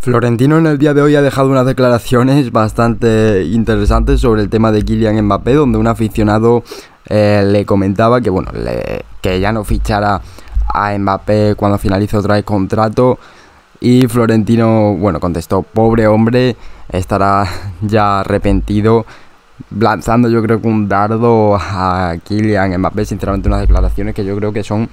Florentino en el día de hoy ha dejado unas declaraciones bastante interesantes sobre el tema de Kylian Mbappé, donde un aficionado eh, le comentaba que bueno, que ya no fichara a Mbappé cuando finalice otra vez contrato. Y Florentino, bueno, contestó, pobre hombre, estará ya arrepentido, lanzando yo creo que un dardo a Kylian Mbappé, sinceramente unas declaraciones que yo creo que son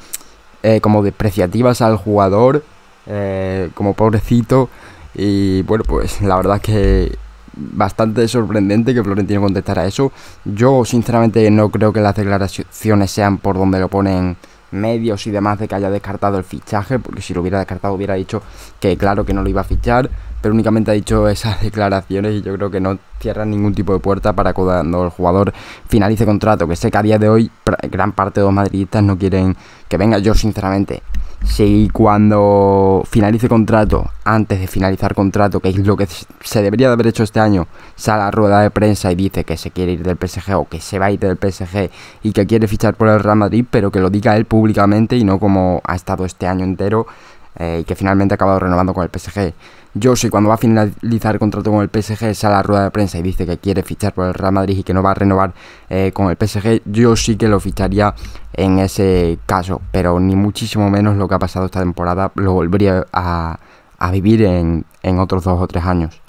eh, como despreciativas al jugador, eh, como pobrecito, y bueno, pues la verdad es que bastante sorprendente que Florentino contestara eso. Yo sinceramente no creo que las declaraciones sean por donde lo ponen medios y demás de que haya descartado el fichaje, porque si lo hubiera descartado hubiera dicho que claro que no lo iba a fichar, pero únicamente ha dicho esas declaraciones y yo creo que no cierran ningún tipo de puerta para cuando el jugador finalice contrato, que sé que a día de hoy gran parte de los madridistas no quieren que venga, yo sinceramente si cuando finalice contrato, antes de finalizar contrato, que es lo que se debería de haber hecho este año, sale a rueda de prensa y dice que se quiere ir del PSG o que se va a ir del PSG y que quiere fichar por el Real Madrid, pero que lo diga él públicamente y no como ha estado este año entero eh, y que finalmente ha acabado renovando con el PSG. Yo, si cuando va a finalizar contrato con el PSG sale a la rueda de prensa y dice que quiere fichar por el Real Madrid y que no va a renovar eh, con el PSG, yo sí que lo ficharía en ese caso, pero ni muchísimo menos lo que ha pasado esta temporada lo volvería a, vivir en otros dos o tres años.